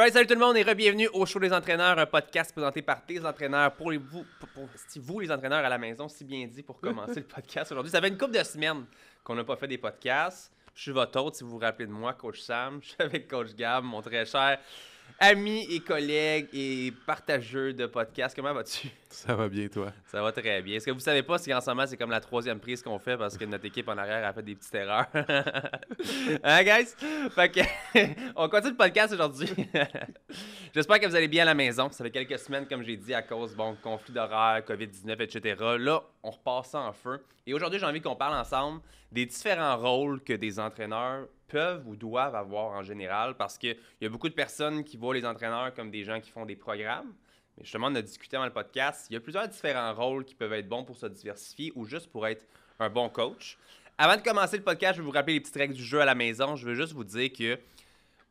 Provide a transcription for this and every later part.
Alright, salut tout le monde et bienvenue au show des entraîneurs, un podcast présenté par tes entraîneurs pour, vous, pour, vous les entraîneurs à la maison, si bien dit pour commencer le podcast aujourd'hui. Ça fait une couple de semaines qu'on n'a pas fait des podcasts. Je suis votre autre, si vous vous rappelez de moi, coach Sam. Je suis avec coach Gab, mon très cher ami et collègue et partageur de podcasts. Comment vas-tu? Ça va bien, toi? Ça va très bien. est Ce que vous savez pas, si qu'en ce c'est comme la troisième prise qu'on fait parce que notre équipe en arrière a fait des petites erreurs. hein, guys? Fait on continue le podcast aujourd'hui. J'espère que vous allez bien à la maison. Ça fait quelques semaines, comme j'ai dit, à cause, bon, conflit d'horaire, COVID-19, etc. Là, on repasse ça en feu. Et aujourd'hui, j'ai envie qu'on parle ensemble des différents rôles que des entraîneurs peuvent ou doivent avoir en général parce qu'il y a beaucoup de personnes qui voient les entraîneurs comme des gens qui font des programmes. Mais justement, on a discuté dans le podcast. Il y a plusieurs différents rôles qui peuvent être bons pour se diversifier ou juste pour être un bon coach. Avant de commencer le podcast, je vais vous rappeler les petites règles du jeu à la maison. Je veux juste vous dire que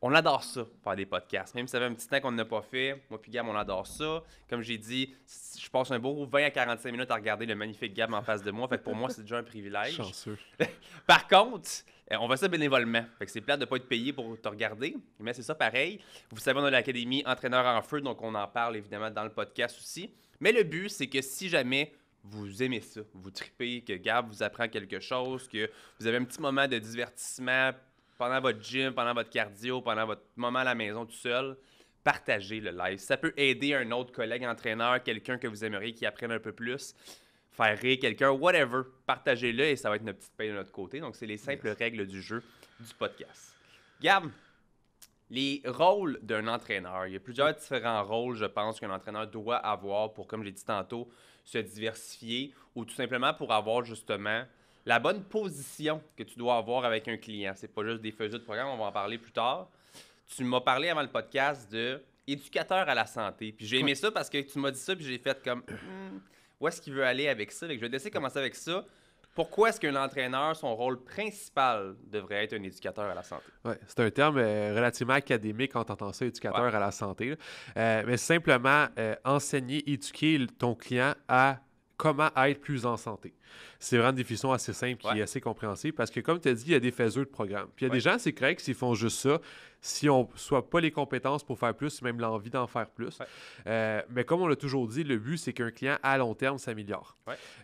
on adore ça, faire des podcasts. Même si ça fait un petit temps qu'on n'a pas fait, moi puis Gab, on adore ça. Comme j'ai dit, je passe un beau 20 à 45 minutes à regarder le magnifique Gab en face de moi. Fait pour moi, c'est déjà un privilège. Chanceux. Par contre, euh, on va ça bénévolement. c'est plate de ne pas être payé pour te regarder. Mais c'est ça pareil. Vous savez, on a l'académie Entraîneur en feu, donc on en parle évidemment dans le podcast aussi. Mais le but, c'est que si jamais vous aimez ça, vous tripez, que Gab vous apprend quelque chose, que vous avez un petit moment de divertissement pendant votre gym, pendant votre cardio, pendant votre moment à la maison tout seul, partagez le live. Ça peut aider un autre collègue entraîneur, quelqu'un que vous aimeriez qui apprenne un peu plus, faire rire quelqu'un, whatever. Partagez-le et ça va être une petite paye de notre côté. Donc, c'est les simples règles du jeu du podcast. Gab, les rôles d'un entraîneur. Il y a plusieurs différents rôles, je pense, qu'un entraîneur doit avoir pour, comme j'ai dit tantôt, se diversifier ou tout simplement pour avoir justement la bonne position que tu dois avoir avec un client. C'est pas juste des feuilles de programme, on va en parler plus tard. Tu m'as parlé avant le podcast de éducateur à la santé. Puis j'ai aimé ça parce que tu m'as dit ça, puis j'ai fait comme hmm, où est-ce qu'il veut aller avec ça. je vais laisser commencer avec ça. Pourquoi est-ce qu'un entraîneur, son rôle principal devrait être un éducateur à la santé? Oui, c'est un terme euh, relativement académique quand on entend ça, éducateur à la santé. Euh, mais simplement euh, enseigner, éduquer ton client à comment être plus en santé. C'est vraiment une définition assez simple et est assez compréhensible parce que, comme tu as dit, il y a des faiseux de programme. Puis il y a des gens, c'est correct, s'ils font juste ça, si on soit pas les compétences pour faire plus, même l'envie d'en faire plus. Euh, mais comme on l'a toujours dit, le but, c'est qu'un client à long terme s'améliore.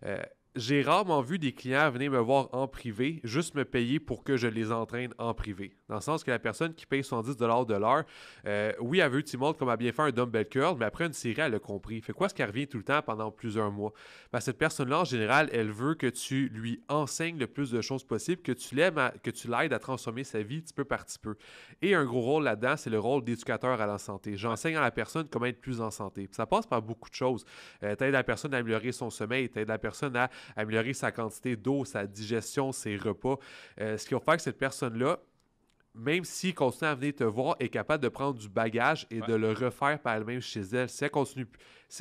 Euh, j'ai rarement vu des clients venir me voir en privé, juste me payer pour que je les entraîne en privé. Dans le sens que la personne qui paye 110 de l'heure, euh, oui, elle veut que tu montres comment bien fait un dumbbell curl, mais après une série, elle a compris. Fait quoi ce qu'elle revient tout le temps pendant plusieurs mois? Ben, cette personne-là, en général, elle veut que tu lui enseignes le plus de choses possible, que tu l'aimes, que tu l'aides à transformer sa vie petit peu par petit peu. Et un gros rôle là-dedans, c'est le rôle d'éducateur à la santé. J'enseigne à la personne comment être plus en santé. ça passe par beaucoup de choses. Euh, la personne à améliorer son sommeil, t'aides la personne à améliorer sa quantité d'eau, sa digestion, ses repas. Euh, ce qui va faire que cette personne-là, même si continue à venir te voir, est capable de prendre du bagage et de le refaire par elle-même chez elle. Si elle, continue,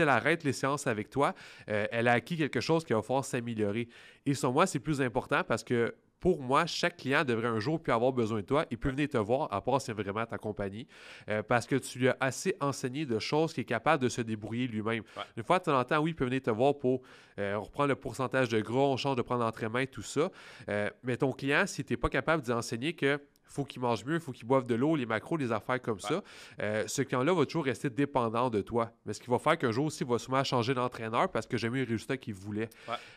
arrête les séances avec toi, euh, elle a acquis quelque chose qui va falloir s'améliorer. Et sur moi, c'est plus important parce que pour moi, chaque client devrait un jour puis avoir besoin de toi. Il peut venir te voir, à part si c'est vraiment ta compagnie, euh, parce que tu lui as assez enseigné de choses qu'il est capable de se débrouiller lui-même. Une fois tu l'entends, oui, il peut venir te voir pour euh, reprendre le pourcentage de gros, on change de prendre l'entraînement, tout ça. Euh, mais ton client, si tu n'es pas capable d'enseigner que faut qu'ils mangent mieux, il faut qu'ils boivent de l'eau, les macros, les affaires comme ça. Euh, ce client-là va toujours rester dépendant de toi. Mais ce qui va faire qu'un jour aussi, il va sûrement changer d'entraîneur parce que j'ai mis le résultat qu'il voulait.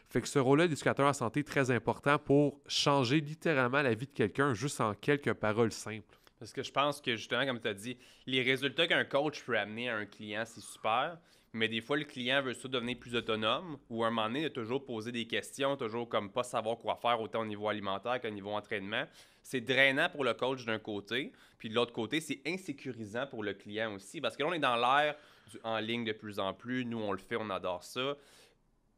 Fait que ce rôle-là d'éducateur en santé est très important pour changer littéralement la vie de quelqu'un juste en quelques paroles simples. Parce que je pense que justement, comme tu as dit, les résultats qu'un coach peut amener à un client, c'est super. Mais des fois, le client veut ça devenir plus autonome ou à un moment donné, toujours poser des questions, toujours comme pas savoir quoi faire autant au niveau alimentaire qu'au niveau entraînement c'est drainant pour le coach d'un côté, puis de l'autre côté, c'est insécurisant pour le client aussi. Parce que là, est dans l'ère en ligne de plus en plus. Nous, on le fait, on adore ça.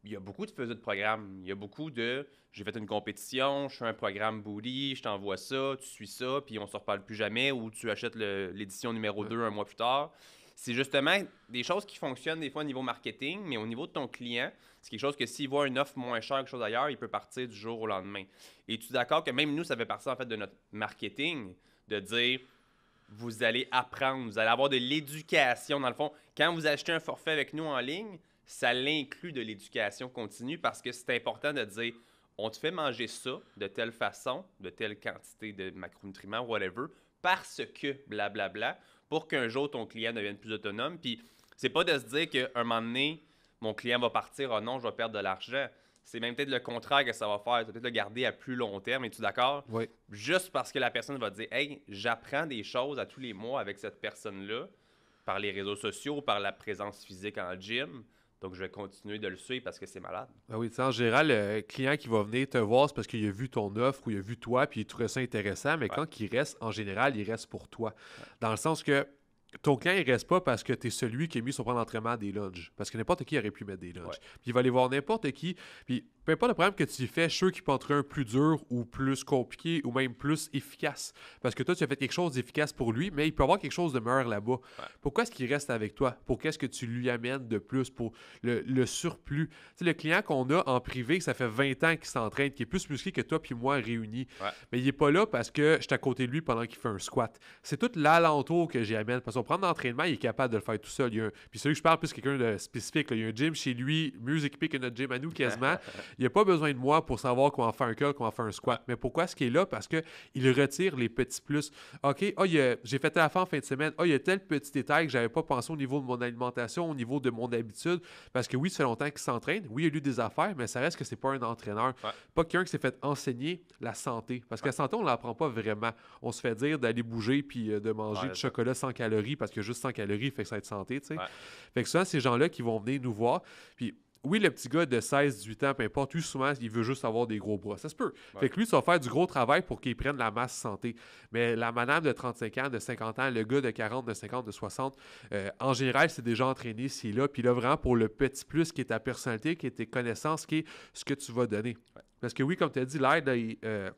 Il y a beaucoup de fais de programme. Il y a beaucoup de j'ai fait une compétition, je fais un programme bouli je t'envoie ça, tu suis ça, puis on ne se reparle plus jamais, ou tu achètes l'édition numéro 2 un mois plus tard c'est justement des choses qui fonctionnent des fois au niveau marketing, mais au niveau de ton client, c'est quelque chose que s'il voit une offre moins chère, quelque chose ailleurs, il peut partir du jour au lendemain. Et tu es d'accord que même nous, ça fait partie en fait de notre marketing, de dire vous allez apprendre, vous allez avoir de l'éducation dans le fond. Quand vous achetez un forfait avec nous en ligne, ça l'inclut de l'éducation continue parce que c'est important de dire on te fait manger ça de telle façon, de telle quantité de macronutriments, whatever, parce que blablabla. Bla, bla, pour qu'un jour ton client devienne plus autonome. Puis c'est pas de se dire qu'un moment donné, mon client va partir, oh non, je vais perdre de l'argent. C'est même peut-être le contraire que ça va faire. Tu peut-être le garder à plus long terme. Es-tu d'accord? Oui. Juste parce que la personne va dire Hey, j'apprends des choses à tous les mois avec cette personne-là, par les réseaux sociaux, par la présence physique en gym. Donc, je vais continuer de le suivre parce que c'est malade. Ben oui, en général, le client qui va venir te voir, c'est parce qu'il a vu ton offre ou il a vu toi, puis il trouvait ça intéressant, mais quand il reste, en général, il reste pour toi. Dans le sens que ton client, il reste pas parce que tu es celui qui a mis son plan d'entraînement des lunges. Parce que n'importe qui aurait pu mettre des lunges. Puis il va aller voir n'importe qui. Puis peu pas le problème que tu fais, ceux qui peuvent peut un plus dur ou plus compliqué ou même plus efficace. Parce que toi, tu as fait quelque chose d'efficace pour lui, mais il peut avoir quelque chose de meilleur là-bas. Pourquoi est-ce qu'il reste avec toi? Pour qu'est-ce que tu lui amènes de plus pour le, surplus? Tu sais, le client qu'on a en privé, ça fait 20 ans qu'il s'entraîne, qui est plus musclé que toi puis moi réunis. Mais il n'est pas là parce que je suis à côté de lui pendant qu'il fait un squat. C'est tout l'alentour que j'ai amène. Prendre l'entraînement, d'entraînement, il est capable de le faire tout seul. Il Puis celui que je parle, plus quelqu'un de spécifique. Il y a un gym chez lui, mieux équipé que notre gym à nous quasiment. il a pas besoin de moi pour savoir comment faire un curl, comment faire un squat. Mais pourquoi est ce qu'il est là? Parce qu'il retire les petits plus. OK, oh, a... j'ai fait affaire en fin de semaine. Oh, il y a tel petit détail que je n'avais pas pensé au niveau de mon alimentation, au niveau de mon habitude. Parce que oui, ça fait longtemps qu'il s'entraîne. Oui, il a eu des affaires, mais ça reste que c'est pas un entraîneur. Pas quelqu'un qui s'est fait enseigner la santé. Parce que la santé, on l'apprend pas vraiment. On se fait dire d'aller bouger puis euh, de manger du chocolat sans calories parce que juste 100 calories fait que ça va être santé, tu sais. Fait que souvent, ces gens-là qui vont venir nous voir, puis oui, le petit gars de 16, 18 ans, peu importe, lui, souvent, il veut juste avoir des gros bras. Ça se peut. Fait que lui, ça va faire du gros travail pour qu'il prenne la masse santé. Mais la madame de 35 ans, de 50 ans, le gars de 40, de 50, de 60, euh, en général, c'est déjà entraîné s'il là. Puis là, vraiment, pour le petit plus qui est ta personnalité, qui est tes connaissances, qui est ce que tu vas donner. Parce que oui, comme tu as dit, l'aide, il... Euh,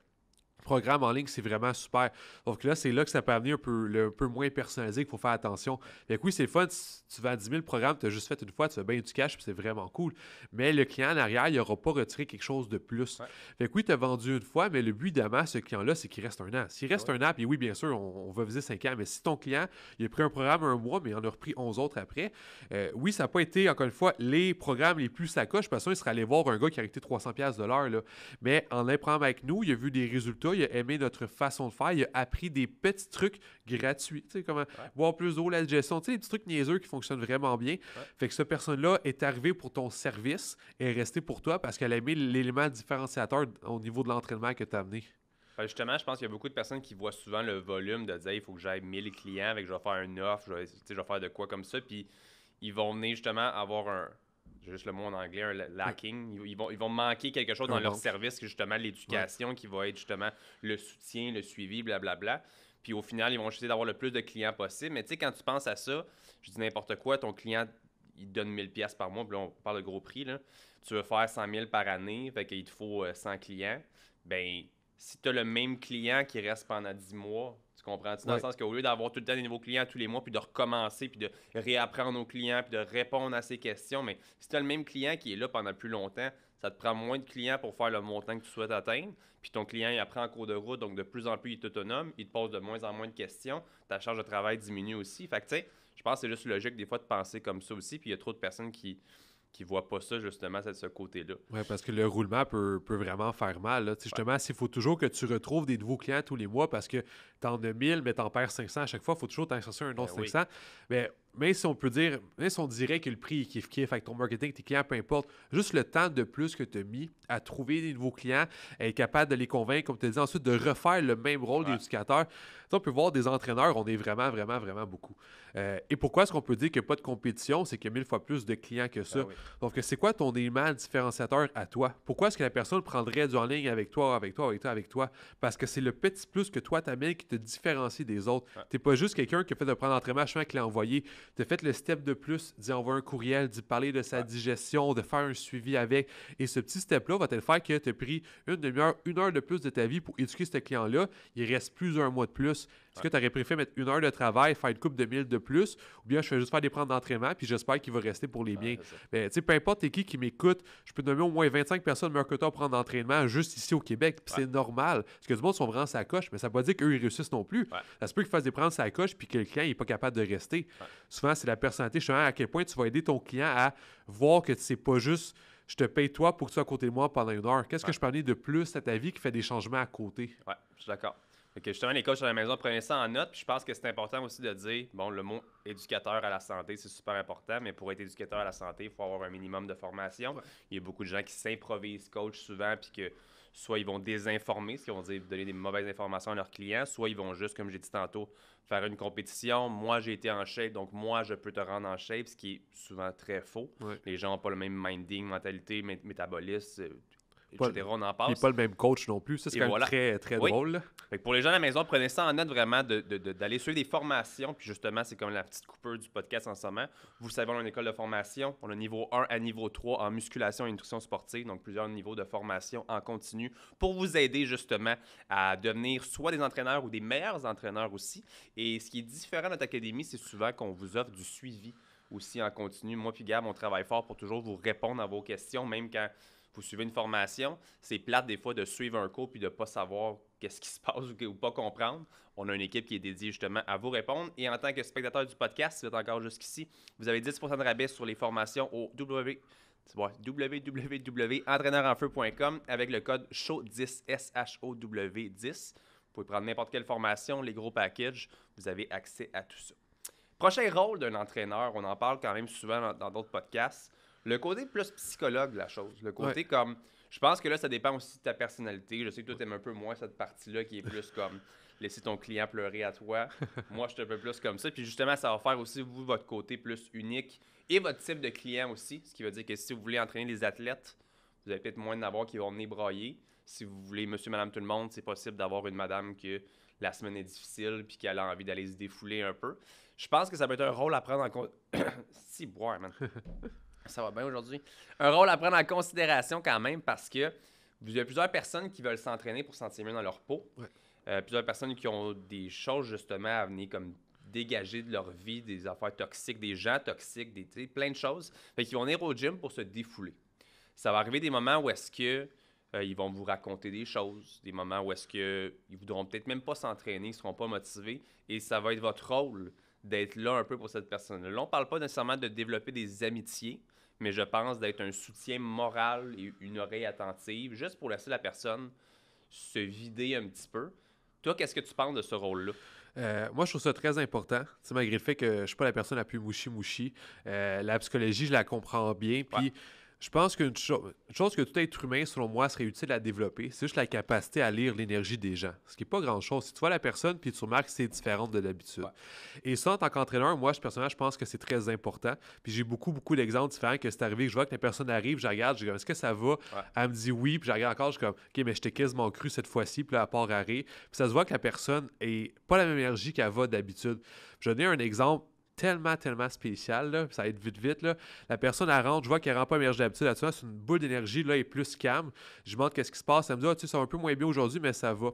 programme en ligne, c'est vraiment super. Donc là, c'est là que ça peut venir un peu, le, peu moins personnalisé, qu'il faut faire attention. Mais oui, c'est fun, tu vends 10 000 programmes, tu as juste fait une fois, tu fais bien du cash, puis c'est vraiment cool. Mais le client en arrière, il n'aura pas retiré quelque chose de plus. Fait que oui, tu as vendu une fois, mais le but damas ce client-là, c'est qu'il reste un an. S'il reste un an, puis oui, bien sûr, on, va viser 5 ans, mais si ton client, il a pris un programme un mois, mais il en a repris 11 autres après, euh, oui, ça n'a pas été, encore une fois, les programmes les plus sacoches, parce il serait allé voir un gars qui a arrêté 300$ de l'heure, mais en apprenant avec nous, il a vu des résultats, il il a aimé notre façon de faire, il a appris des petits trucs gratuits, tu sais, comment, euh, boire plus d'eau, la gestion, tu sais, des petits trucs niaiseux qui fonctionnent vraiment bien. Fait que cette personne-là est arrivée pour ton service et est restée pour toi parce qu'elle a aimé l'élément différenciateur au niveau de l'entraînement que tu as amené. Ben, justement, je pense qu'il y a beaucoup de personnes qui voient souvent le volume de dire il faut que j'aille 1000 clients, avec je vais faire un offre, je vais, je vais faire de quoi comme ça. Puis ils vont venir justement avoir un, juste le mot en anglais, un lacking. Ils, vont, ils vont manquer quelque chose dans ah leur service, justement l'éducation, qui va être justement le soutien, le suivi, blablabla. Puis au final, ils vont essayer d'avoir le plus de clients possible. Mais tu sais, quand tu penses à ça, je dis n'importe quoi, ton client, il donne 1000 pièces par mois, puis on parle de gros prix, là. Tu veux faire 100 000 par année, fait qu'il te faut 100 euh, clients. Ben, si tu as le même client qui reste pendant 10 mois, tu comprends-tu? Dans le sens qu'au lieu d'avoir tout le temps des nouveaux clients tous les mois, puis de recommencer, puis de réapprendre aux clients, puis de répondre à ces questions, mais si tu as le même client qui est là pendant plus longtemps, ça te prend moins de clients pour faire le montant que tu souhaites atteindre. Puis ton client, il apprend en cours de route, donc de plus en plus, il est autonome, il te pose de moins en moins de questions, ta charge de travail diminue aussi. Fait que, tu sais, je pense que c'est juste logique des fois de penser comme ça aussi. Puis il y a trop de personnes qui, qui voient pas ça, justement, de ce côté-là. Oui, parce que le roulement peut, vraiment faire mal. Justement, s'il faut toujours que tu retrouves des nouveaux clients tous les mois parce que tu en as 1000, mais tu en perds 500 à chaque fois, il faut toujours t'en un autre 500. Ben oui même si on peut dire, même si on dirait que le prix est kiff-kiff avec ton marketing, tes clients, peu importe, juste le temps de plus que tu as mis à trouver des nouveaux clients, être capable de les convaincre, comme tu dis ensuite, de refaire le même rôle d'éducateur. On peut voir des entraîneurs, on est vraiment, vraiment, vraiment beaucoup. Euh, et pourquoi est-ce qu'on peut dire qu'il n'y a pas de compétition? C'est qu'il y a mille fois plus de clients que ça. Ah Donc, c'est quoi ton élément différenciateur à toi? Pourquoi est-ce que la personne prendrait du en ligne avec toi, avec toi, avec toi, avec toi? Parce que c'est le petit plus que toi mis qui te différencie des autres. Tu n'es pas juste quelqu'un qui fait de prendre l'entraînement à chemin qui l'a envoyé de fait le step de plus, d'y envoyer un courriel, d'y parler de sa digestion, de faire un suivi avec. Et ce petit step-là va te faire que tu as pris une demi-heure, une heure de plus de ta vie pour éduquer ce client-là. Il reste plus d'un mois de plus. Est-ce que tu aurais préféré mettre une heure de travail, faire une coupe de mille de plus, ou bien je vais juste faire des prendre d'entraînement, puis j'espère qu'il va rester pour les biens. Mais ben, tu peu importe qui qui m'écoute, je peux nommer au moins 25 personnes meilleures que toi prendre d'entraînement juste ici au Québec, c'est normal. Parce que du monde sont vraiment sa coche, mais ça ne veut pas dire qu'eux, ils réussissent non plus. Ça se peut qu'ils fassent des prendre sa coche, puis quelqu'un le client n'est pas capable de rester. Souvent, c'est la personnalité, Je justement, à quel point tu vas aider ton client à voir que c'est pas juste je te paye toi pour que tu sois à côté de moi pendant une heure. Qu'est-ce que je peux amener de plus à ta vie qui fait des changements à côté? Oui, je suis d'accord. Ok, justement, les coachs à la maison, prenaient ça en note. je pense que c'est important aussi de dire, bon, le mot éducateur à la santé, c'est super important, mais pour être éducateur à la santé, il faut avoir un minimum de formation. Il y a beaucoup de gens qui s'improvisent coach souvent, puis que soit ils vont désinformer, ce qu'ils vont dire, donner des mauvaises informations à leurs clients, soit ils vont juste, comme j'ai dit tantôt, faire une compétition. Moi, j'ai été en shape, donc moi, je peux te rendre en shape, ce qui est souvent très faux. Les gens n'ont pas le même minding, mentalité, métabolisme, etc. on en passe. pas le même coach non plus. c'est très, drôle. pour les gens à la maison, prenez ça en note vraiment d'aller de, suivre des formations. Puis justement, c'est comme la petite coupeur du podcast en ce moment. Vous savez, on a une école de formation. On a niveau 1 à niveau 3 en musculation et nutrition sportive. Donc, plusieurs niveaux de formation en continu pour vous aider justement à devenir soit des entraîneurs ou des meilleurs entraîneurs aussi. Et ce qui est différent de notre académie, c'est souvent qu'on vous offre du suivi aussi en continu. Moi puis Gab, on travaille fort pour toujours vous répondre à vos questions, même quand vous suivez une formation, c'est plate des fois de suivre un cours puis de ne pas savoir qu'est-ce qui se passe ou, pas comprendre. On a une équipe qui est dédiée justement à vous répondre. Et en tant que spectateur du podcast, si vous êtes encore jusqu'ici, vous avez 10 de rabais sur les formations au w www.entraîneurenfeu.com avec le code show 10 s w 10 Vous pouvez prendre n'importe quelle formation, les gros packages, vous avez accès à tout ça. Prochain rôle d'un entraîneur, on en parle quand même souvent dans d'autres podcasts. Le côté plus psychologue de la chose. Le côté comme. Je pense que là, ça dépend aussi de ta personnalité. Je sais que toi, t'aimes un peu moins cette partie-là qui est plus comme laisser ton client pleurer à toi. Moi, je suis un peu plus comme ça. Puis justement, ça va faire aussi, vous, votre côté plus unique et votre type de client aussi. Ce qui veut dire que si vous voulez entraîner les athlètes, vous avez peut-être moins d'avoir qui vont venir brailler. Si vous voulez monsieur, madame, tout le monde, c'est possible d'avoir une madame que la semaine est difficile puis qu'elle a envie d'aller se défouler un peu. Je pense que ça peut être un rôle à prendre en compte. si, boire, man. Ça va bien aujourd'hui. Un rôle à prendre en considération quand même parce que vous avez plusieurs personnes qui veulent s'entraîner pour sentir mieux dans leur peau. Euh, plusieurs personnes qui ont des choses justement à venir comme dégager de leur vie, des affaires toxiques, des gens toxiques, des, plein de choses. Fait qu'ils vont venir au gym pour se défouler. Ça va arriver des moments où est-ce que euh, ils vont vous raconter des choses, des moments où est-ce que ils voudront peut-être même pas s'entraîner, ils seront pas motivés, et ça va être votre rôle d'être là un peu pour cette personne-là. On ne parle pas nécessairement de développer des amitiés, mais je pense d'être un soutien moral et une oreille attentive, juste pour laisser la personne se vider un petit peu. Toi, qu'est-ce que tu penses de ce rôle-là? Euh, moi, je trouve ça très important. malgré le fait que je suis pas la personne la plus mouchi-mouchi, euh, la psychologie, je la comprends bien. Puis, je pense qu'une chose que tout être humain, selon moi, serait utile à développer, c'est juste la capacité à lire l'énergie des gens. Ce qui n'est pas grand-chose. Si tu vois la personne, puis tu remarques que c'est différent de l'habitude. Et ça, en tant qu'entraîneur, moi, je, personnellement, je pense que c'est très important. Puis j'ai beaucoup, beaucoup d'exemples différents que c'est arrivé, que je vois que la personne arrive, je regarde, je dis est-ce que ça va? Elle me dit oui, puis je regarde encore, je suis comme, OK, mais je t'ai quasiment cru cette fois-ci, puis là, à part arrêt. Puis ça se voit que la personne est pas la même énergie qu'elle va d'habitude. Je vais donner un exemple tellement, tellement spécial. Là. Ça va être vite, vite. Là. La personne, elle rentre, je vois qu'elle ne rend pas comme d'habitude. Là, c'est une boule d'énergie, là, elle est plus calme. Je montre qu'est-ce qui se passe. Elle me dit, ah, tu sais, c'est un peu moins bien aujourd'hui, mais ça va.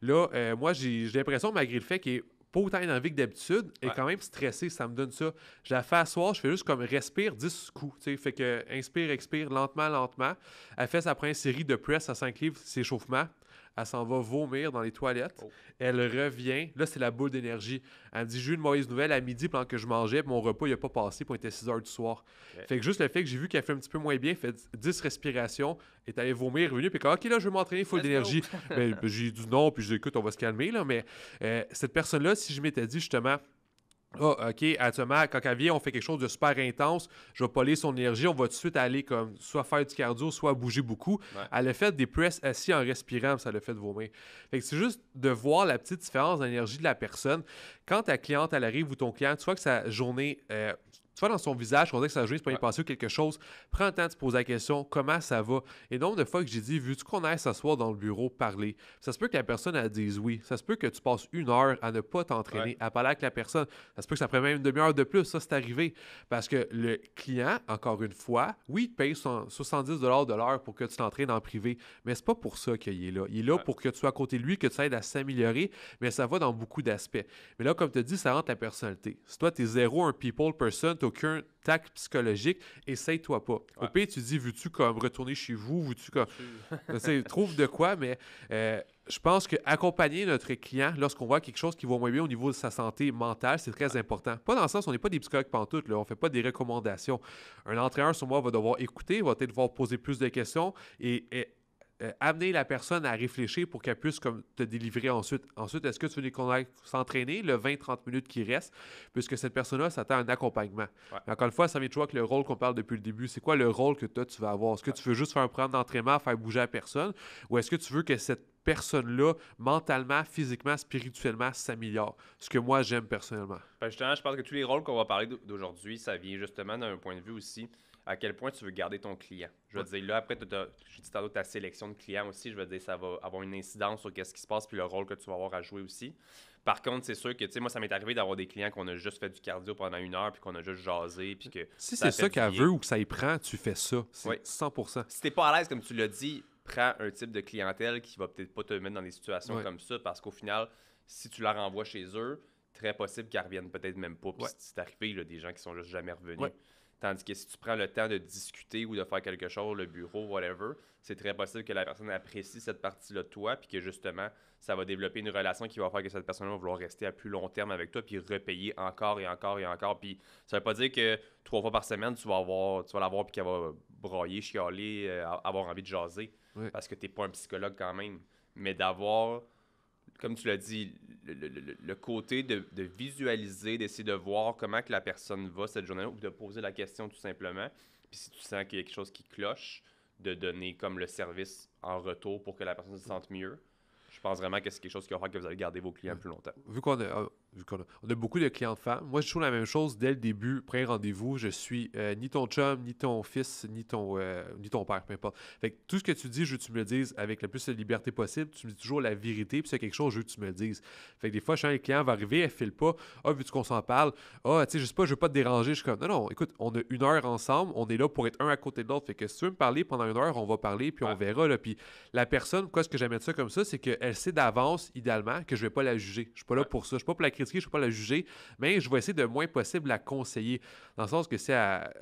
Là, euh, moi, j'ai, j'ai l'impression, malgré le fait qu'elle est pas autant énervé que d'habitude et quand même stressée. ça me donne ça. Je la fais asseoir, je fais juste comme respire 10 coups. Fait que inspire, expire lentement, lentement. Elle fait sa première série de press à 5 livres, c'est chauffement elle s'en va vomir dans les toilettes. Oh. Elle revient. Là, c'est la boule d'énergie. Elle me dit J'ai eu une mauvaise nouvelle à midi pendant que je mangeais. mon repas, il n'a pas passé. il était 6 heures du soir. Fait que juste le fait que j'ai vu qu'elle fait un petit peu moins bien, fait 10 respirations, est allée vomir, revenue. Puis quand, OK, là, je vais m'entraîner, il faut d'énergie. Mais ben, j'ai dit non. Puis j'ai dis Écoute, on va se calmer. là. Mais euh, cette personne-là, si je m'étais dit justement ah, OK, actuellement, quand elle on fait quelque chose de super intense, je vais poler son énergie, on va tout de suite aller comme soit faire du cardio, soit bouger beaucoup. À Elle a fait des presses assis en respirant, ça le fait vomir. Fait que c'est juste de voir la petite différence d'énergie de la personne. Quand ta cliente, arrive ou ton client, tu vois que sa journée, euh, tu dans son visage qu'on dirait que ça a se peut y passer quelque chose. Prends le temps de te poser la question comment ça va. Et nombre de fois que j'ai dit vu tu qu'on aille s'asseoir dans le bureau parler Ça se peut que la personne elle dise oui. Ça se peut que tu passes une heure à ne pas t'entraîner, à parler avec la personne. Ça se peut que ça prenne même une demi-heure de plus. Ça, c'est arrivé. Parce que le client, encore une fois, oui, il paye 70 de l'heure pour que tu t'entraînes en privé. Mais c'est pas pour ça qu'il est là. Il est là pour que tu sois à côté de lui, que tu aides à s'améliorer. Mais ça va dans beaucoup d'aspects. Mais là, comme tu dis, ça rentre la personnalité. Si toi, tu es zéro, un people person, tu aucun tact psychologique, essaye-toi pas. Au pire, tu dis, veux-tu comme retourner chez vous, veux-tu comme... trouve de quoi, mais euh, je pense que accompagner notre client lorsqu'on voit quelque chose qui va moins bien au niveau de sa santé mentale, c'est très important. Pas dans le sens, on n'est pas des psychologues pantoute, là, on fait pas des recommandations. Un entraîneur, sur moi, va devoir écouter, va peut-être devoir poser plus de questions et, et euh, amener la personne à réfléchir pour qu'elle puisse te délivrer ensuite. Ensuite, est-ce que tu veux qu'on aille s'entraîner le 20-30 minutes qui reste, puisque cette personne-là ça t'a un accompagnement. Encore une fois, ça vient toujours que le rôle qu'on parle depuis le début. C'est quoi le rôle que toi, tu vas avoir? Est-ce que tu veux juste faire un programme d'entraînement, faire bouger la personne, ou est-ce que tu veux que cette personne-là, mentalement, physiquement, spirituellement, s'améliore. Ce que moi, j'aime personnellement. Ben, justement, je pense que tous les rôles qu'on va parler d'aujourd'hui, ça vient justement d'un point de vue aussi à quel point tu veux garder ton client. Je veux dire, là, après, je dis tantôt ta sélection de clients aussi, je veux dire, ça va avoir une incidence sur qu'est-ce qui se passe puis le rôle que tu vas avoir à jouer aussi. Par contre, c'est sûr que, tu sais, moi, ça m'est arrivé d'avoir des clients qu'on a juste fait du cardio pendant une heure, puis qu'on a juste jasé, puis que... Si c'est ça qu'elle veut ou que ça y prend, tu fais ça. Oui. 100%. Si t'es pas à l'aise, comme tu l'as dit, prends un type de clientèle qui va peut-être pas te mettre dans des situations comme ça, parce qu'au final, si tu la renvoies chez eux, très possible qu'ils reviennent peut-être même pas. Puis c'est arrivé, là, des gens qui sont juste jamais revenus. Tandis que si tu prends le temps de discuter ou de faire quelque chose, le bureau, whatever, c'est très possible que la personne apprécie cette partie-là de toi, puis que justement, ça va développer une relation qui va faire que cette personne-là va vouloir rester à plus long terme avec toi, puis repayer encore et encore et encore. Puis ça veut pas dire que trois fois par semaine, tu vas avoir, tu vas l'avoir, puis qu'elle va broyer, chialer, euh, avoir envie de jaser, parce que tu n'es pas un psychologue quand même. Mais d'avoir comme tu l'as dit, le, côté de, visualiser, d'essayer de voir comment que la personne va cette journée-là, ou de poser la question tout simplement. Puis si tu sens qu'il y a quelque chose qui cloche, de donner comme le service en retour pour que la personne se sente mieux. Je pense vraiment que c'est quelque chose qui aura que vous allez garder vos clients plus longtemps. Vu qu'on euh, on a, beaucoup de clients de femmes. Moi, je trouve la même chose dès le début, un rendez-vous. Je suis euh, ni ton chum, ni ton fils, ni ton, euh, ni ton père, peu importe. Fait tout ce que tu dis, je veux que tu me le dises avec la plus de liberté possible. Tu me dis toujours la vérité, puis c'est quelque chose, je veux que tu me le dises. Fait des fois, je un les clients va arriver, elle file pas. Ah, vu qu'on s'en parle, ah, tu sais, je sais pas, je veux pas te déranger. Je suis comme, non, non, écoute, on a une heure ensemble, on est là pour être un à côté de l'autre. Fait que si tu veux me parler pendant une heure, on va parler, puis on verra. Puis la personne, quoi, ce que j'amène ça comme ça, c'est qu'elle sait d'avance, idéalement, que je vais pas la juger. Je suis pas là pour ça. Je suis pas pour la critiquer je ne peux pas la juger, mais je vais essayer de moins possible la conseiller. Dans le sens que c'est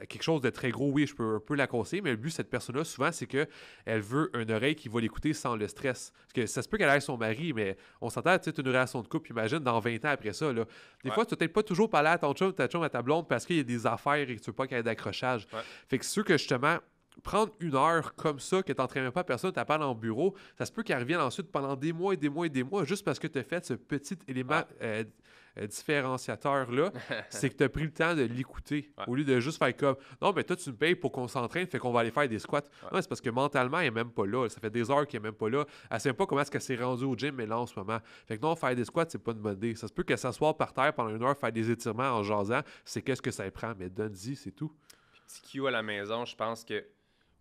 quelque chose de très gros, oui, je peux un peu la conseiller, mais le but de cette personne-là, souvent, c'est qu'elle veut une oreille qui va l'écouter sans le stress. Parce que ça se peut qu'elle aille son mari, mais on s'entend, tu sais, une relation de couple, imagine, dans 20 ans après ça. Là. Des fois, tu n'as peut-être pas toujours pas à ton chum, ta à ta blonde parce qu'il y a des affaires et que tu veux pas qu'elle ait d'accrochage. Fait que sûr que justement, prendre une heure comme ça que tu n'entraînes pas personne, tu parles en bureau, ça se peut qu'elle revienne ensuite pendant des mois et des mois et des mois juste parce que tu as fait ce petit élément euh, euh, différenciateur-là, c'est que tu as pris le temps de l'écouter au lieu de juste faire comme non, mais toi, tu me payes pour qu'on s'entraîne, fait qu'on va aller faire des squats. Non, c'est parce que mentalement, elle n'est même pas là. Ça fait des heures qu'elle n'est même pas là. Elle ne sait pas comment est-ce qu'elle s'est rendue au gym, mais là, en ce moment. Fait que non, faire des squats, c'est pas une bonne idée. Ça se peut qu'elle s'asseoir par terre pendant une heure, faire des étirements en jasant, c'est qu'est-ce que ça prend, mais donne-y, c'est tout. petit Q à la maison, je pense que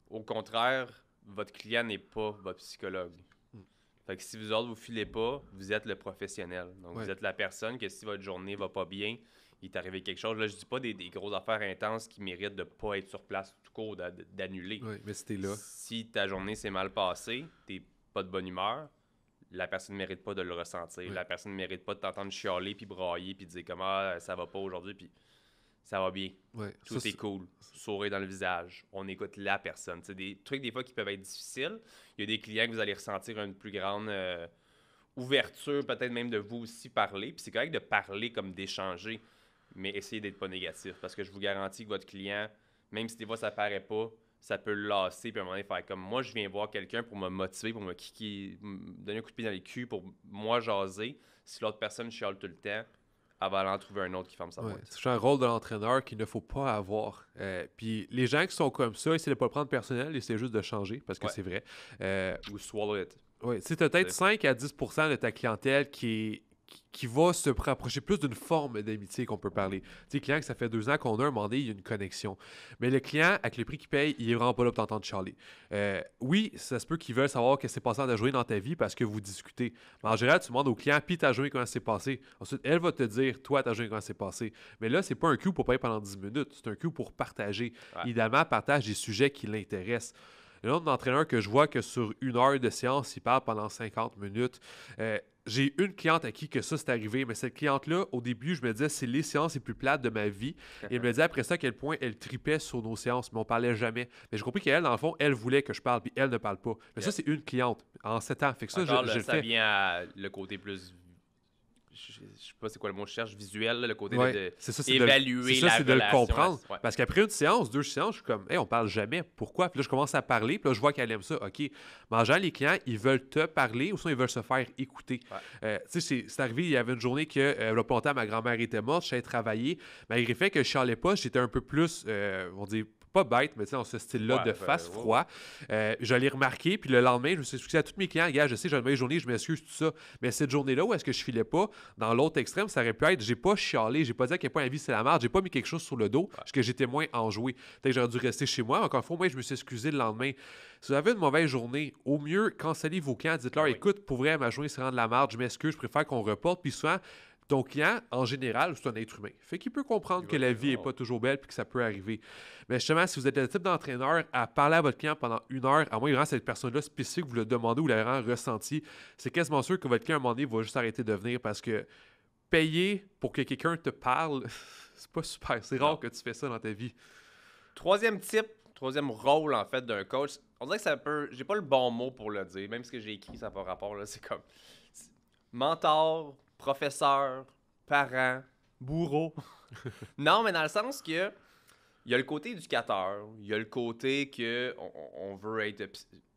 au contraire, votre client n'est pas votre psychologue. Hmm. Fait que si vous autres vous filez pas, vous êtes le professionnel. Donc vous êtes la personne que si votre journée va pas bien, il est arrivé quelque chose. Là, je dis pas des, grosses affaires intenses qui méritent de pas être sur place tout court, d'annuler. Oui, mais si là. Si ta journée s'est mal passée, t'es pas de bonne humeur, la personne ne mérite pas de le ressentir. La personne ne mérite pas de t'entendre chialer, puis brailler, puis dire comment ah, ça va pas aujourd'hui. Puis ça va bien. Tout est cool. Sourire dans le visage. On écoute la personne. C'est des trucs des fois qui peuvent être difficiles. Il y a des clients que vous allez ressentir une plus grande euh, ouverture, peut-être même de vous aussi parler. Puis c'est correct de parler comme d'échanger, mais essayez d'être pas négatif. Parce que je vous garantis que votre client, même si des fois ça paraît pas, ça peut le lasser. Puis à un moment donné, faire comme moi, je viens voir quelqu'un pour me motiver, pour me kicker, donner un coup de pied dans les culs pour moi jaser. Si l'autre personne chiale tout le temps, aller en trouver un autre qui ferme sa boîte. c'est un rôle de l'entraîneur qu'il ne faut pas avoir. Euh, puis les gens qui sont comme ça, essayent de pas le prendre personnel, essayent juste de changer parce que c'est vrai. Euh, Ou swallow it. Oui, c'est peut-être 5 à 10 de ta clientèle qui, est qui va se rapprocher plus d'une forme d'amitié qu'on peut parler. Tu sais, client que ça fait deux ans qu'on a, un mandat, il y a une connexion. Mais le client, avec le prix qu'il paye, il est vraiment pas là pour t'entendre charler. Euh, oui, ça se peut qu'il veulent savoir que ce qui s'est passé en ta dans ta vie parce que vous discutez. Mais en général, tu demandes au client, puis ta journée, comment s'est passé. Ensuite, elle va te dire, toi, ta journée, comment s'est passé. Mais là, c'est pas un coup pour parler pendant 10 minutes. C'est un coup pour partager. Idéalement, partage des sujets qui l'intéressent le nombre entraîneur que je vois que sur une heure de séance, il parle pendant 50 minutes. Euh, j'ai une cliente à qui que ça s'est arrivé, mais cette cliente-là, au début, je me disais, c'est les séances les plus plates de ma vie. Et elle me disait après ça à quel point elle tripait sur nos séances, mais on parlait jamais. Mais j'ai compris qu'elle, dans le fond, elle voulait que je parle, puis elle ne parle pas. Mais ça, c'est une cliente en sept ans. ça, je, vient à le côté plus je, sais pas c'est quoi le mot, je cherche visuel, le côté de, évaluer de, ça, la de le comprendre. Parce qu'après une séance, deux séances, je suis comme, hey, on parle jamais. Pourquoi? Puis là, je commence à parler, puis là, je vois qu'elle aime ça. OK. Mais les clients, ils veulent te parler ou sinon, ils veulent se faire écouter. Euh, tu sais, c'est arrivé, il y avait une journée que, euh, le longtemps, ma grand-mère était morte, je travaillé. Malgré le fait que je chialais pas, j'étais un peu plus, euh, on dit, pas bête, mais tu sais, en ce style-là de ben, face, froid. Euh, je l'ai remarqué, puis le lendemain, je me suis excusé à tous mes clients, gars, je sais, j'ai une mauvaise journée, je m'excuse, tout ça. Mais cette journée-là, où est-ce que je filais pas, dans l'autre extrême, ça aurait pu être, j'ai pas chialé, j'ai pas dit à quel point la vie c'est la merde, j'ai pas mis quelque chose sur le dos, parce que j'étais moins enjoué. peut-être que j'aurais dû rester chez moi. Encore une fois, moi, je me suis excusé le lendemain. Si vous avez une mauvaise journée, au mieux, cancellez vos clients, dites-leur, écoute, pour vrai, ma journée se rendre la merde, je m'excuse, je préfère qu'on reporte. Puis souvent, ton client, en général, c'est un être humain. Fait qu'il peut comprendre que la vie n'est pas toujours belle puis que ça peut arriver. Mais justement, si vous êtes le type d'entraîneur à parler à votre client pendant une heure, à moins que cette personne-là spécifique, vous le demandez ou la ressenti, c'est quasiment sûr que votre client, à un moment donné, va juste arrêter de venir parce que payer pour que quelqu'un te parle, c'est pas super. C'est rare que tu fais ça dans ta vie. Troisième type, troisième rôle, en fait, d'un coach. On dirait que ça peut. J'ai pas le bon mot pour le dire, même ce que j'ai écrit, ça n'a pas rapport, C'est comme. Mentor, professeur, parent, bourreau. non, mais dans le sens que il y a le côté éducateur, il y a le côté que on, veut être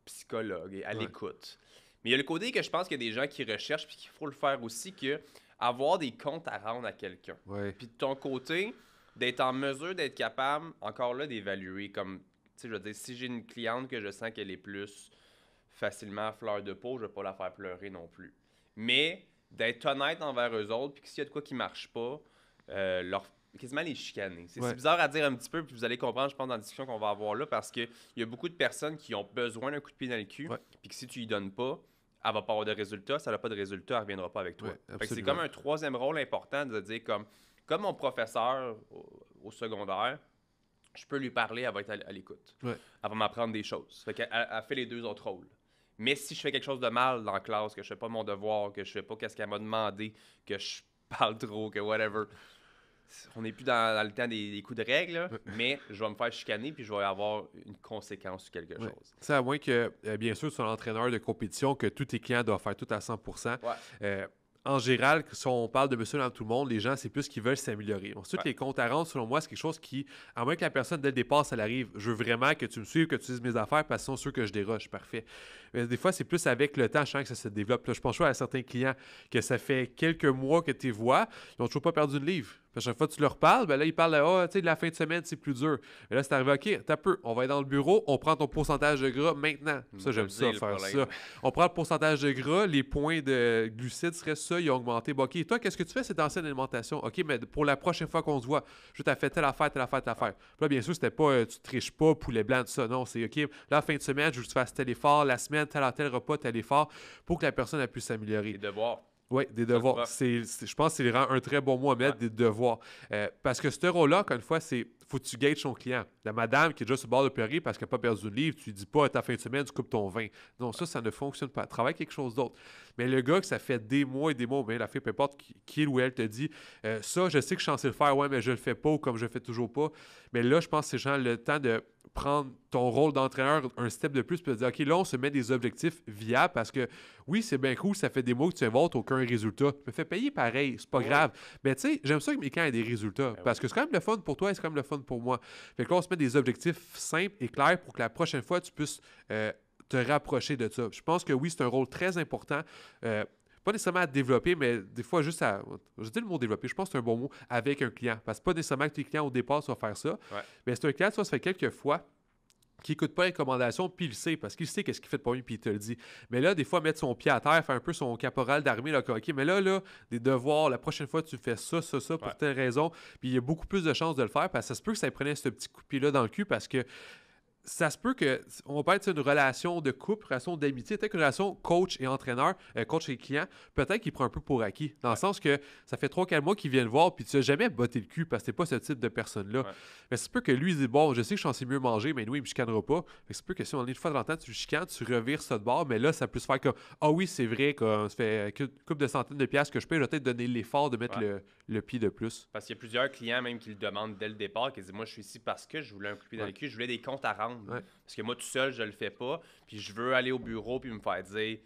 psychologue et à l'écoute. Mais il y a le côté que je pense qu'il y a des gens qui recherchent puis qu'il faut le faire aussi que avoir des comptes à rendre à quelqu'un. Puis de ton côté, d'être en mesure d'être capable encore là d'évaluer comme tu sais je veux dire si j'ai une cliente que je sens qu'elle est plus facilement fleur de peau, je vais pas la faire pleurer non plus. Mais d'être honnête envers eux autres, puis que s'il y a de quoi qui marche pas, euh, leur quasiment les chicaner. C'est bizarre à dire un petit peu, puis vous allez comprendre, je pense, dans la discussion qu'on va avoir là, parce qu'il y a beaucoup de personnes qui ont besoin d'un coup de pied dans le cul, puis que si tu y donnes pas, elle va pas avoir de résultat. Si elle n'a pas de résultat, elle ne reviendra pas avec toi. c'est comme un troisième rôle important de dire comme, comme mon professeur au, secondaire, je peux lui parler, elle va être à, l'écoute. Elle va m'apprendre des choses. Fait fait les deux autres rôles. Mais si je fais quelque chose de mal dans la classe, que je fais pas mon devoir, que je fais pas qu'est-ce qu'elle m'a demandé, que je parle trop, que whatever, on n'est plus dans, le temps des, coups de règle, mais je vais me faire chicaner puis je vais avoir une conséquence sur quelque chose. C'est à moins que, euh, bien sûr, tu l'entraîneur de compétition, que tous tes clients doivent faire tout à 100 ouais. Euh, en général, si on parle de monsieur dans tout le monde, les gens, c'est plus qu'ils veulent s'améliorer. Ensuite, les comptes à rendre, selon moi, c'est quelque chose qui, à moins que la personne, dès le départ, ça arrive, je veux vraiment que tu me suives, que tu dises mes affaires, parce que sont sûr que je déroche. parfait. Mais des fois, c'est plus avec le temps, je que ça se développe. je pense à certains clients que ça fait quelques mois que tu vois, ils n'ont toujours pas perdu de livre à chaque fois que tu leur parles, ben là, ils parlent de ah, la fin de semaine, c'est plus dur. là, c'est arrivé, OK, t'as peu, on va aller dans le bureau, on prend ton pourcentage de gras maintenant. Ça, j'aime ça, faire ça. On prend le pourcentage de gras, les points de glucides seraient ça, ils ont augmenté. Ben, OK, toi, qu'est-ce que tu fais, cette ancienne alimentation? OK, mais pour la prochaine fois qu'on se voit, je t'ai fait telle affaire, telle affaire, telle affaire. Ah. là, bien sûr, c'était pas euh, tu triches pas, poulet blanc, tout ça. Non, c'est OK, la fin de semaine, je veux que tu fasses tel effort, la semaine, tel à tel repas, tel effort, pour que la personne a puisse s'améliorer. de voir oui, des devoirs. C'est, je pense que c'est un très bon mot à mettre, des devoirs. Euh, parce que ce rôle-là, encore une fois, c'est faut que tu gages ton client la madame qui est déjà sur bord de pleurer parce qu'elle n'a pas perdu une livre, tu lui dis pas à ta fin de semaine, tu coupes ton vin. Non, ça, ça ne fonctionne pas. Travaille quelque chose d'autre. Mais le gars que ça fait des mois et des mois, mais la fille, peu importe qui, ou elle te dit, euh, ça, je sais que je suis censé le faire, ouais, mais je le fais pas ou comme je le fais toujours pas. Mais là, je pense que c'est le temps de prendre ton rôle d'entraîneur un step de plus, pour dire, OK, là, on se met des objectifs viables parce que oui, c'est bien cool, ça fait des mois que tu inventes aucun résultat. Tu me fais payer pareil, c'est pas grave. Mais tu sais, j'aime ça que mes camps aient des résultats ben parce que c'est quand même le fun pour toi et c'est quand même le fun pour moi. Fait des objectifs simples et clairs pour que la prochaine fois, tu puisses euh, te rapprocher de ça. Je pense que oui, c'est un rôle très important. Euh, pas nécessairement à développer, mais des fois juste à. Je dis le mot développer, je pense que c'est un bon mot avec un client. Parce que pas nécessairement que tes clients au départ soient faire ça. Mais c'est un client, soit ça fait quelques fois, qui n'écoute pas les recommandations, puis il sait, parce qu'il sait qu'est-ce qu'il fait pour pas puis il te le dit. Mais là, des fois, mettre son pied à terre, faire un peu son caporal d'armée, là, OK, mais là, là, des devoirs, la prochaine fois, tu fais ça, ça, ça, pour telle raison, puis il y a beaucoup plus de chances de le faire, parce que ça se peut que ça prenait ce petit coup pied-là dans le cul, parce que ça se peut que on peut être une relation de couple, relation d'amitié, peut-être une relation coach et entraîneur, euh, coach et client, peut-être qu'il prend un peu pour acquis. Dans le sens que ça fait 3-4 mois qu'il vient le voir, puis tu n'as jamais botté le cul parce que t'es pas ce type de personne-là. Mais ça peut que lui, il dit Bon, je sais que je suis mieux manger, mais lui, il me chicanera pas. Mais ça peut que si on est une fois de temps, tu chicanes, tu revires ça de bord, mais là, ça peut se faire que Ah oui, c'est vrai, qu'on se fait une euh, couple de centaines de pièces que je peux, je vais peut-être donner l'effort de mettre le, le, pied de plus. Parce qu'il y a plusieurs clients même qui le demandent dès le départ, qui disent Moi, je suis ici parce que je voulais un coup de pied dans le cul, je voulais des comptes à rendre. Parce que moi, tout seul, je le fais pas. Puis je veux aller au bureau puis me faire dire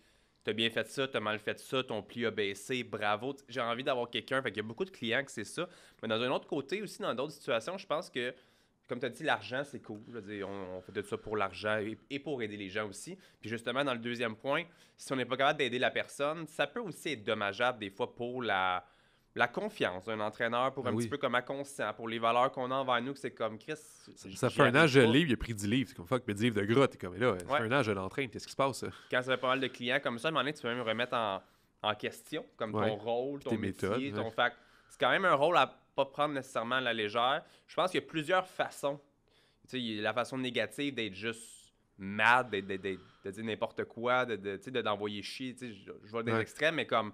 T'as bien fait ça, t'as mal fait ça, ton pli a baissé, bravo. J'ai envie d'avoir quelqu'un. Fait qu'il y a beaucoup de clients que c'est ça. Mais dans un autre côté aussi, dans d'autres situations, je pense que comme tu as dit, l'argent, c'est cool. on, fait de ça pour l'argent et, pour aider les gens aussi. Puis justement, dans le deuxième point, si on n'est pas capable d'aider la personne, ça peut aussi être dommageable des fois pour la, la confiance d'un entraîneur pour ben un petit peu comme inconscient, pour les valeurs qu'on a envers nous, que c'est comme Chris. Ça fait un âge de livre, il a pris 10 livres. C'est comme fuck, mais 10 livres de grotte t'es comme, là, ça fait un âge je l'entraîne, qu'est-ce qui se passe? Quand ça fait pas mal de clients comme ça, à un moment donné, tu peux même remettre en, question, comme ton rôle, ton métier, méthodes, ton fact. C'est quand même un rôle à pas prendre nécessairement à la légère. Je pense qu'il y a plusieurs façons. Tu sais, la façon négative d'être juste mad, de, dire n'importe quoi, d'envoyer de, chier. Tu sais, je vois des extrêmes, mais comme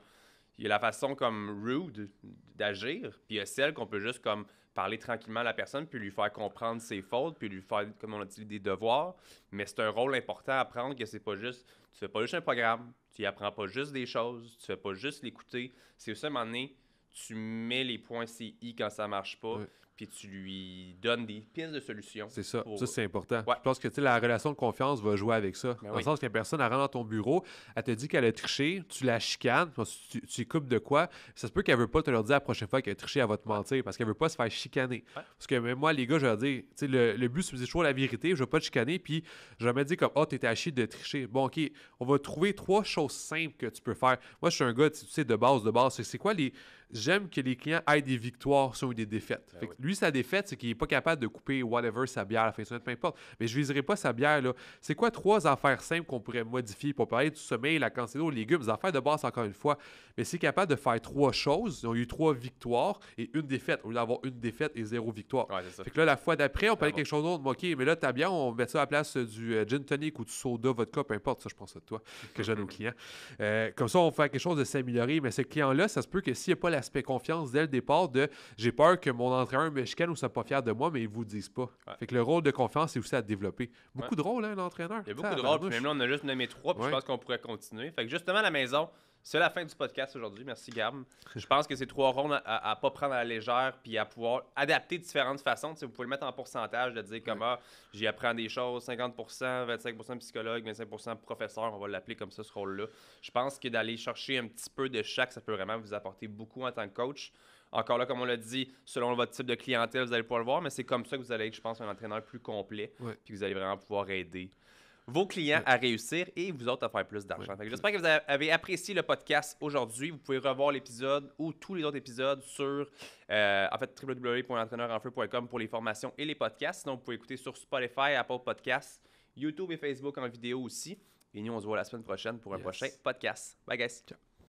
il y a la façon comme rude d'agir, puis il y a celle qu'on peut juste comme parler tranquillement à la personne, puis lui faire comprendre ses fautes, puis lui faire, comme on a dit, des devoirs. Mais c'est un rôle important à prendre que c'est pas juste, tu fais pas juste un programme, tu apprends pas juste des choses, tu fais pas juste l'écouter. C'est aussi moment donné, tu mets les points CI quand ça marche pas, puis tu lui donnes des pistes de solutions. C'est ça. Ça, c'est important. Je pense que la relation de confiance va jouer avec ça. Ben dans le sens qu'une personne, elle rentre dans ton bureau, elle te dit qu'elle a triché, tu la chicanes, tu, tu coupes de quoi. Ça se peut qu'elle veut pas te leur dire la prochaine fois qu'elle a triché, elle va te mentir parce qu'elle veut pas se faire chicaner. Parce que même moi, les gars, je leur dis, le, le but, c'est toujours la vérité, je veux pas te chicaner, puis je vais me dire comme, oh, t'étais à chier de tricher. Bon, OK, on va trouver trois choses simples que tu peux faire. Moi, je suis un gars, tu sais, de base, de base. C'est quoi les j'aime que les clients aient des victoires sur des défaites. Ben lui, sa défaite, c'est qu'il n'est pas capable de couper whatever sa bière à la fin Mais je ne viserai pas sa bière. là. C'est quoi trois affaires simples qu'on pourrait modifier pour parler du sommeil, la quantité les légumes, les affaires de base, encore une fois. Mais s'il est capable de faire trois choses. Ils ont eu trois victoires et une défaite, au lieu d'avoir une défaite et zéro victoire. Fait que là, la fois d'après, on parlait quelque chose d'autre. OK, mais là, ta bière on met ça à la place du euh, gin tonic ou du soda, vodka, peu importe. Ça, je pense à toi, que j'ai aux clients. Euh, comme ça, on fait quelque chose de s'améliorer. Mais ce client-là, ça se peut que s'il n'y a pas la aspect confiance dès le départ de j'ai peur que mon entraîneur me ne ou soit pas fier de moi, mais ils vous le disent pas. Fait que le rôle de confiance, c'est aussi à développer. Beaucoup de rôles, l'entraîneur. Hein, il y a beaucoup de rôles, même là, on a juste nommé trois, puis je pense qu'on pourrait continuer. Fait que justement, la maison, c'est la fin du podcast aujourd'hui. Merci, Gab. Je pense que c'est trois rondes à, ne pas prendre à la légère puis à pouvoir adapter de différentes façons. vous pouvez le mettre en pourcentage, de dire comment ah, j'y apprends des choses 50 25 psychologue, 25 professeur. On va l'appeler comme ça, ce rôle-là. Je pense que d'aller chercher un petit peu de chaque, ça peut vraiment vous apporter beaucoup en tant que coach. Encore là, comme on l'a dit, selon votre type de clientèle, vous allez pouvoir le voir, mais c'est comme ça que vous allez être, je pense, un entraîneur plus complet. Puis vous allez vraiment pouvoir aider vos clients à réussir et vous autres à faire plus d'argent. J'espère que vous avez apprécié le podcast aujourd'hui. Vous pouvez revoir l'épisode ou tous les autres épisodes sur euh, en fait www.entraîneurenfeu.com pour les formations et les podcasts. Sinon, vous pouvez écouter sur Spotify, Apple Podcasts, YouTube et Facebook en vidéo aussi. Et nous, on se voit la semaine prochaine pour un prochain podcast. Bye, guys. Ciao.